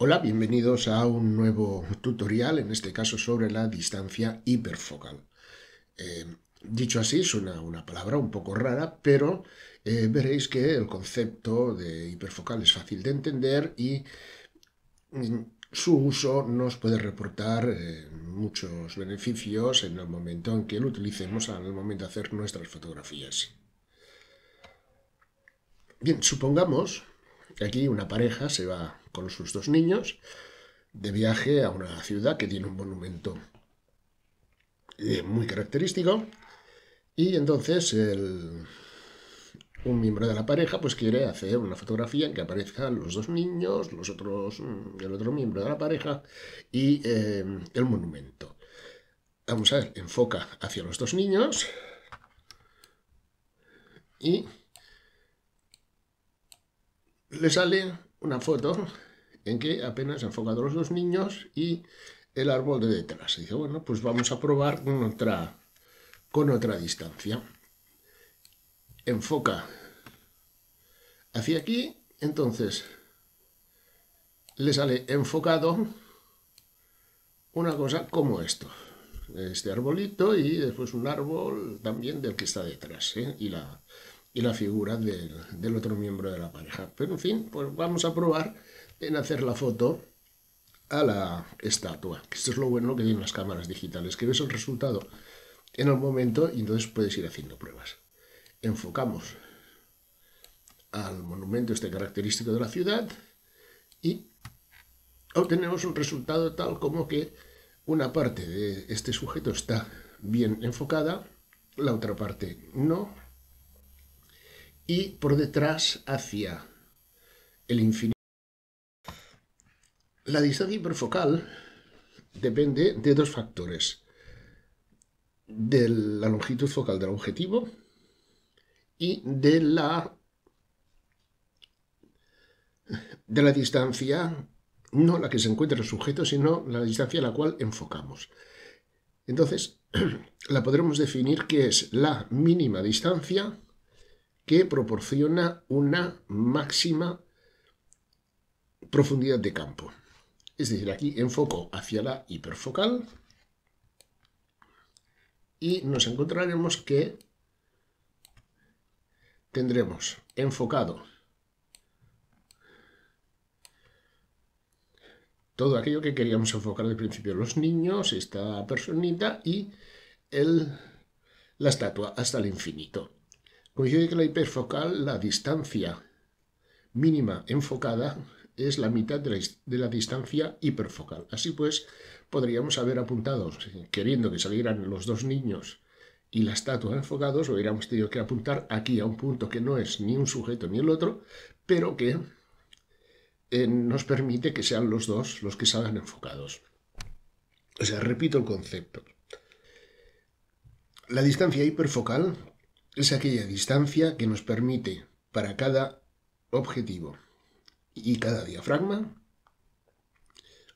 Hola, bienvenidos a un nuevo tutorial, en este caso sobre la distancia hiperfocal. Eh, dicho así, suena una palabra un poco rara, pero eh, veréis que el concepto de hiperfocal es fácil de entender y mm, su uso nos puede reportar eh, muchos beneficios en el momento en que lo utilicemos, en el momento de hacer nuestras fotografías. Bien, supongamos que aquí una pareja se va con sus dos niños de viaje a una ciudad que tiene un monumento eh, muy característico. Y entonces un miembro de la pareja pues quiere hacer una fotografía en que aparezcan los dos niños, los otros, mm, el otro miembro de la pareja y em, el monumento. Vamos a ver, enfoca hacia los dos niños y le sale una foto en que apenas enfocado los dos niños y el árbol de detrás. Dice, bueno, pues vamos a probar con otra, con otra distancia. Enfoca hacia aquí, entonces le sale enfocado una cosa como esto. Este arbolito y después un árbol también del que está detrás. ¿eh? Y la, y la figura del, otro miembro de la pareja. Pero en fin, pues vamos a probar en hacer la foto a la estatua. Esto es lo bueno que tienen las cámaras digitales, que ves el resultado en el momento y entonces puedes ir haciendo pruebas. Enfocamos al monumento este característico de la ciudad y obtenemos un resultado tal como que una parte de este sujeto está bien enfocada, la otra parte no, y por detrás hacia el infinito. La distancia hiperfocal depende de dos factores. De la longitud focal del objetivo y de la, de la distancia, no la que se encuentra el sujeto, sino la distancia a la cual enfocamos. Entonces, la podremos definir que es la mínima distancia que proporciona una máxima profundidad de campo. Es decir, aquí enfoco hacia la hiperfocal y nos encontraremos que tendremos enfocado todo aquello que queríamos enfocar al principio, los niños, esta personita y la estatua hasta el infinito. Coincide que la hiperfocal, la distancia mínima enfocada es la mitad de la, distancia hiperfocal. Así pues, podríamos haber apuntado, queriendo que salieran los dos niños y la estatua enfocados, hubiéramos tenido que apuntar aquí a un punto que no es ni un sujeto ni el otro, pero que eh, nos permite que sean los dos los que salgan enfocados. O sea, repito el concepto. La distancia hiperfocal es aquella distancia que nos permite para cada objetivo y cada diafragma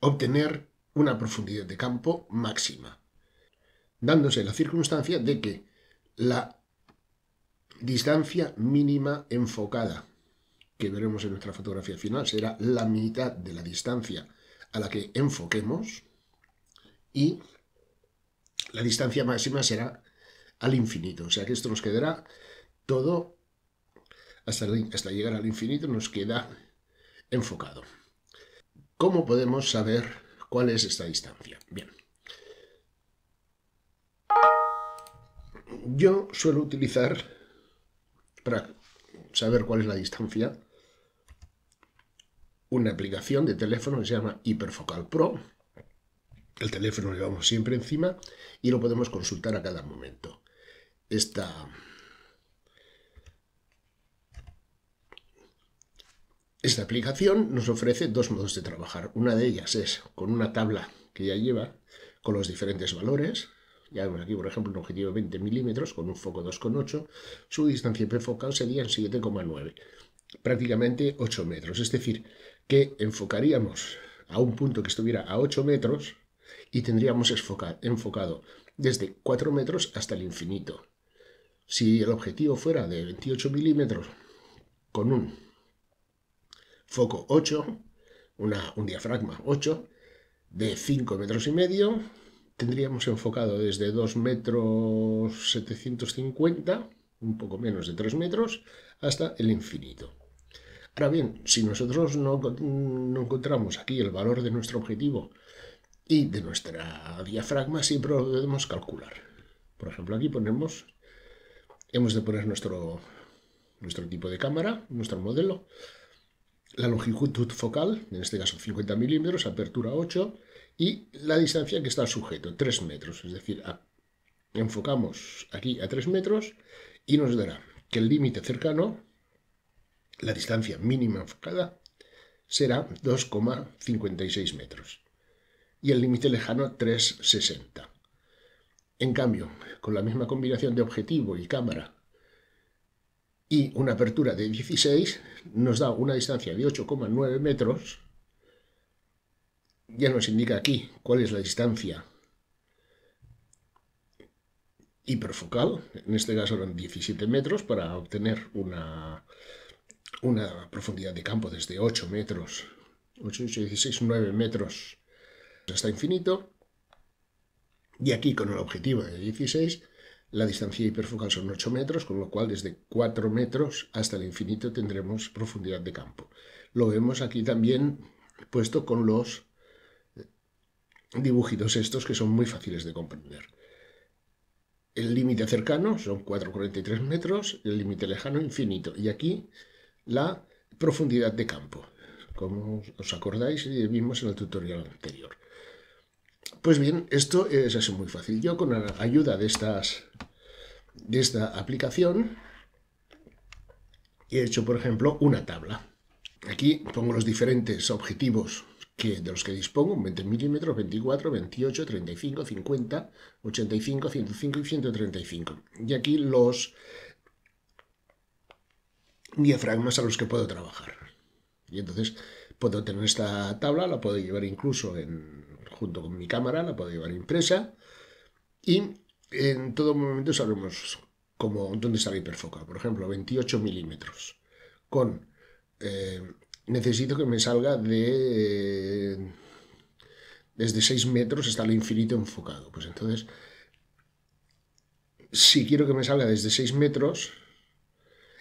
obtener una profundidad de campo máxima, dándose la circunstancia de que la distancia mínima enfocada, que veremos en nuestra fotografía final, será la mitad de la distancia a la que enfoquemos y la distancia máxima será al infinito. O sea que esto nos quedará todo hasta, llegar al infinito, nos queda enfocado. ¿Cómo podemos saber cuál es esta distancia? Bien. Yo suelo utilizar, para saber cuál es la distancia, una aplicación de teléfono que se llama Hiperfocal Pro. El teléfono lo llevamos siempre encima y lo podemos consultar a cada momento esta, aplicación nos ofrece dos modos de trabajar. Una de ellas es con una tabla que ya lleva con los diferentes valores. Ya vemos aquí, por ejemplo, un objetivo de 20 milímetros con un foco 2,8. Su distancia hiperfocal sería en 7,9, prácticamente 8 metros. Es decir, que enfocaríamos a un punto que estuviera a 8 metros y tendríamos enfocado desde 4 metros hasta el infinito. Si el objetivo fuera de 28 milímetros con un foco 8, un diafragma 8 de 5 metros y medio, tendríamos enfocado desde 2 metros 750, un poco menos de 3 metros, hasta el infinito. Ahora bien, si nosotros no, encontramos aquí el valor de nuestro objetivo y de nuestra diafragma, siempre lo podemos calcular. Por ejemplo, aquí ponemos Hemos de poner nuestro, nuestro tipo de cámara, nuestro modelo, la longitud focal, en este caso 50 milímetros, apertura 8, y la distancia que está sujeto, 3 metros. Es decir, enfocamos aquí a 3 metros y nos dará que el límite cercano, la distancia mínima enfocada, será 2,56 metros y el límite lejano 3,60. En cambio, con la misma combinación de objetivo y cámara y una apertura de 16, nos da una distancia de 8,9 metros. Ya nos indica aquí cuál es la distancia hiperfocal, en este caso eran 17 metros, para obtener una, una profundidad de campo desde 8 metros, 16, 9 metros hasta infinito. Y aquí con el objetivo de 16, la distancia hiperfocal son 8 metros, con lo cual desde 4 metros hasta el infinito tendremos profundidad de campo. Lo vemos aquí también puesto con los eh, dibujitos estos que son muy fáciles de comprender. El límite cercano son 4,43 metros, el límite lejano infinito. Y aquí la profundidad de campo, como os acordáis y eh, vimos en el tutorial anterior. Pues bien, esto es así muy fácil. Yo con la ayuda de, esta aplicación he hecho, por ejemplo, una tabla. Aquí pongo los diferentes objetivos que, de los que dispongo, 20 milímetros, 24, 28, 35, 50, 85, 105 y 135. Y aquí los diafragmas a los que puedo trabajar. Y entonces puedo tener esta tabla, la puedo llevar incluso en junto con mi cámara, la puedo llevar impresa, y en todo momento sabemos dónde está el hiperfocal. Por ejemplo, 28 milímetros, con... Eh, necesito que me salga de... desde eh, 6 metros hasta el infinito enfocado. Pues entonces, si quiero que me salga desde 6 metros,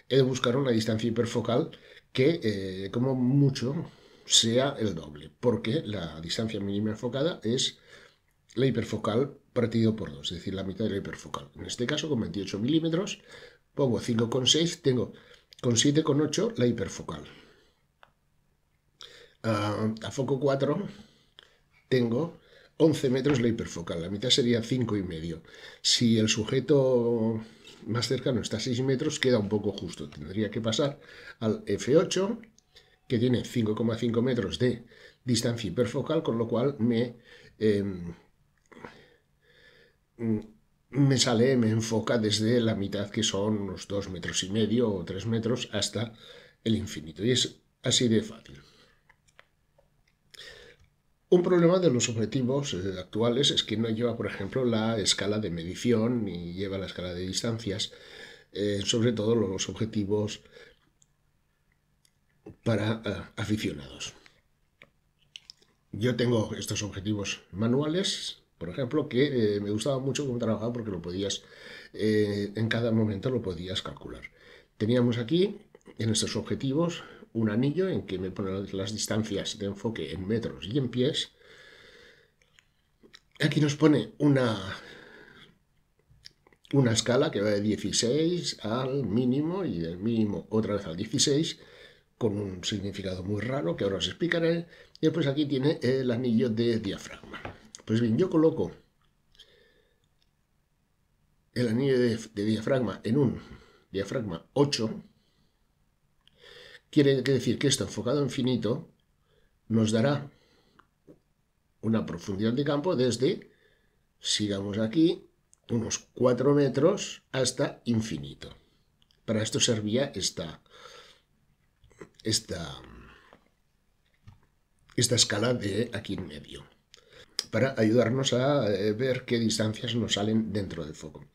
he de buscar una distancia hiperfocal que, eh, como mucho, sea el doble, porque la distancia mínima enfocada es la hiperfocal partido por 2, es decir, la mitad de la hiperfocal. En este caso, con 28 milímetros, pongo 5,6, tengo con 7,8 la hiperfocal. Ah, a foco 4 tengo 11 metros la hiperfocal, la mitad sería 5,5. Si el sujeto más cercano está a 6 metros, queda un poco justo. Tendría que pasar al F8 que tiene 5,5 metros de distancia hiperfocal, con lo cual me, em, mm, me sale, me enfoca desde la mitad, que son unos 2 metros y medio o 3 metros, hasta el infinito. Y es así de fácil. Un problema de los objetivos eh, actuales es que no lleva, por ejemplo, la escala de medición ni lleva la escala de distancias, eh, sobre todo los objetivos para eh, aficionados. Yo tengo estos objetivos manuales, por ejemplo, que eh, me gustaba mucho cómo trabajaba porque lo podías, eh, en cada momento lo podías calcular. Teníamos aquí, en estos objetivos, un anillo en que me ponen las distancias de enfoque en metros y en pies. Aquí nos pone una, una escala que va de 16 al mínimo y del mínimo otra vez al 16 con un significado muy raro que ahora os explicaré. Y después aquí tiene el anillo de diafragma. Pues bien, yo coloco el anillo de, de diafragma en un diafragma 8. Quiere decir que esto enfocado en finito nos dará una profundidad de campo desde, sigamos aquí, unos 4 metros hasta infinito. Para esto servía esta, esta, esta escala de aquí en medio para ayudarnos a eh, ver qué distancias nos salen dentro del foco.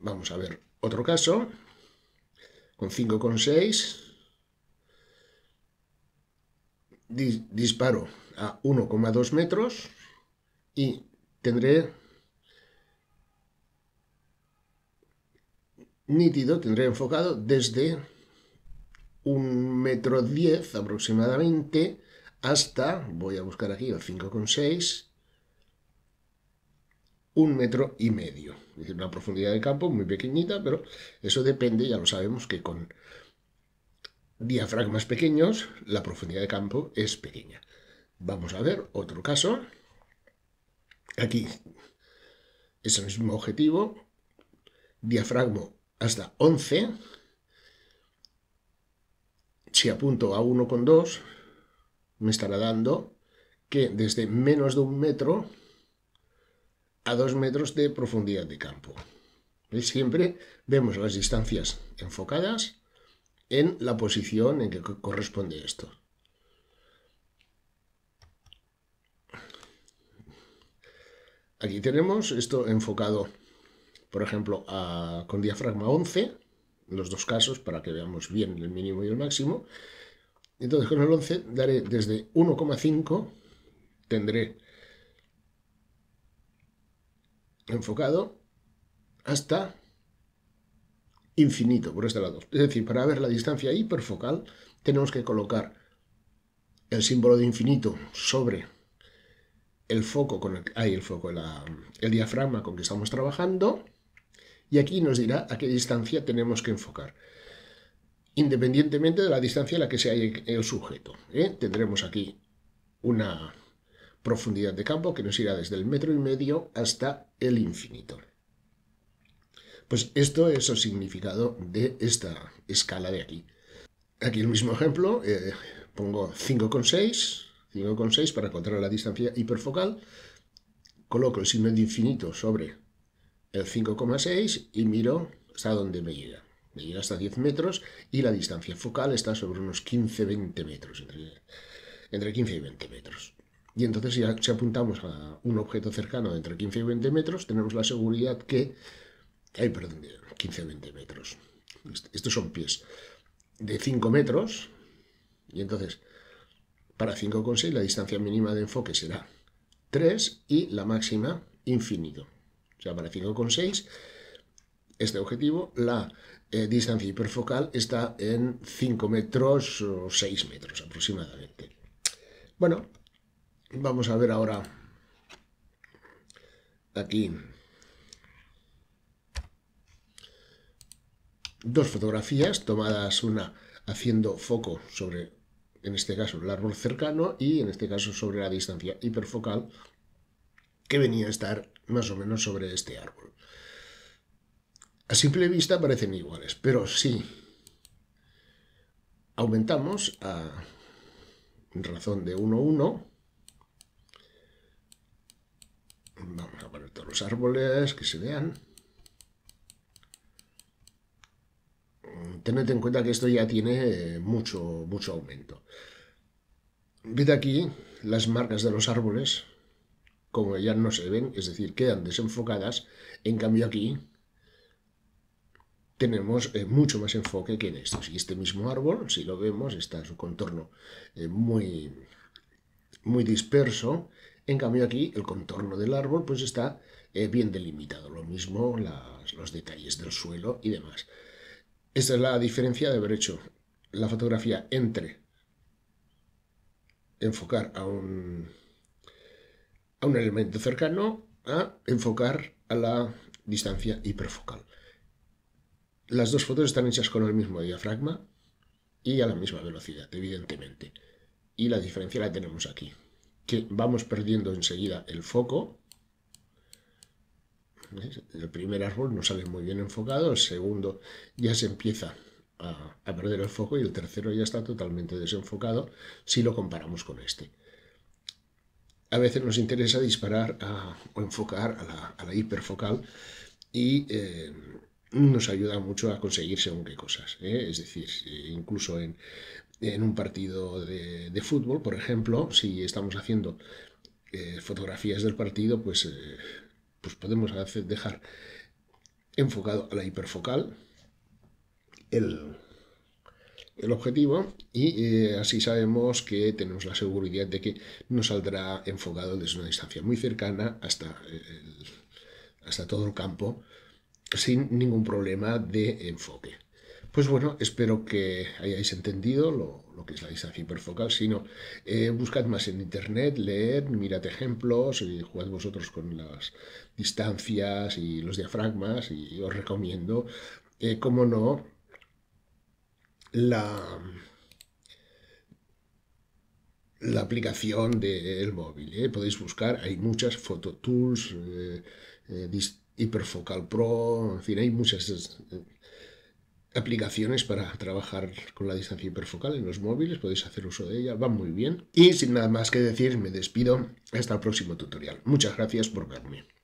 Vamos a ver otro caso con 5,6. disparo a 1,2 metros y tendré nítido, tendré enfocado desde un metro diez aproximadamente hasta, voy a buscar aquí el 5,6, un metro y medio. Es decir, una profundidad de campo muy pequeñita, pero eso depende, ya lo sabemos, que con diafragmas pequeños la profundidad de campo es pequeña. Vamos a ver otro caso. Aquí es el mismo objetivo, diafragma hasta 11 si apunto a 1,2, me estará dando que desde menos de un metro a dos metros de profundidad de campo. Siempre vemos las distancias enfocadas en la posición en que corresponde esto. Aquí tenemos esto enfocado, por ejemplo, con diafragma 11, los dos casos para que veamos bien el mínimo y el máximo. Entonces con el 11 daré desde 1,5, tendré enfocado hasta infinito por este lado. Es decir, para ver la distancia hiperfocal tenemos que colocar el símbolo de infinito sobre el foco con el, ahí el foco, el diafragma con que estamos trabajando y aquí nos dirá a qué distancia tenemos que enfocar, independientemente de la distancia a la que sea el sujeto. ¿eh? Tendremos aquí una profundidad de campo que nos irá desde el metro y medio hasta el infinito. Pues esto es el significado de esta escala de aquí. Aquí el mismo ejemplo, eh, pongo 5,6, 5,6 para encontrar la distancia hiperfocal, coloco el signo de infinito sobre el 5,6 y miro hasta dónde me llega. Me llega hasta 10 metros y la distancia focal está sobre unos 15-20 metros, entre, 15 y 20 metros. Y entonces si, si apuntamos a un objeto cercano de entre 15 y 20 metros, tenemos la seguridad que... Ay, perdón, 15-20 metros. Estos son pies. De 5 metros. Y entonces, para 5,6 la distancia mínima de enfoque será 3 y la máxima infinito. O sea, para 5,6 este objetivo, la eh, distancia hiperfocal está en 5 metros o 6 metros aproximadamente. Bueno, vamos a ver ahora aquí dos fotografías tomadas una haciendo foco sobre, en este caso, el árbol cercano y en este caso sobre la distancia hiperfocal que venía a estar más o menos sobre este árbol. A simple vista parecen iguales, pero sí aumentamos a razón de 1, 1. Vamos a poner todos los árboles que se vean. Tened en cuenta que esto ya tiene mucho, mucho aumento. Ved aquí las marcas de los árboles como ya no se ven, es decir, quedan desenfocadas. En cambio aquí tenemos eh, mucho más enfoque que en estos. Y este mismo árbol, si lo vemos, está su contorno eh, muy, muy disperso. En cambio aquí el contorno del árbol pues está eh, bien delimitado. Lo mismo los detalles del suelo y demás. Esta es la diferencia de haber hecho la fotografía entre enfocar a un a un elemento cercano a enfocar a la distancia hiperfocal. Las dos fotos están hechas con el mismo diafragma y a la misma velocidad, evidentemente. Y la diferencia la tenemos aquí, que vamos perdiendo enseguida el foco. El primer árbol no sale muy bien enfocado, el segundo ya se empieza a perder el foco y el tercero ya está totalmente desenfocado si lo comparamos con este a veces nos interesa disparar o enfocar a la, hiperfocal y eh, nos ayuda mucho a conseguir según qué cosas. ¿eh? Es decir, incluso en, un partido de, fútbol, por ejemplo, si estamos haciendo eh, fotografías del partido, pues, pues podemos dejar enfocado a la hiperfocal el el objetivo y eh, así sabemos que tenemos la seguridad de que nos saldrá enfocado desde una distancia muy cercana hasta, eh, hasta todo el campo sin ningún problema de enfoque. Pues bueno, espero que hayáis entendido lo, que es la distancia hiperfocal. Si no, eh, buscad más en internet, leed, mirad ejemplos, jugad vosotros con las distancias y los diafragmas y os recomiendo, como no, la, la aplicación del móvil. ¿eh? Podéis buscar, hay muchas Photo Tools, Hiperfocal eh, eh, Pro, en fin, hay muchas aplicaciones para trabajar con la distancia hiperfocal en los móviles, podéis hacer uso de ella, va muy bien. Y sin nada más que decir, me despido hasta el próximo tutorial. Muchas gracias por verme.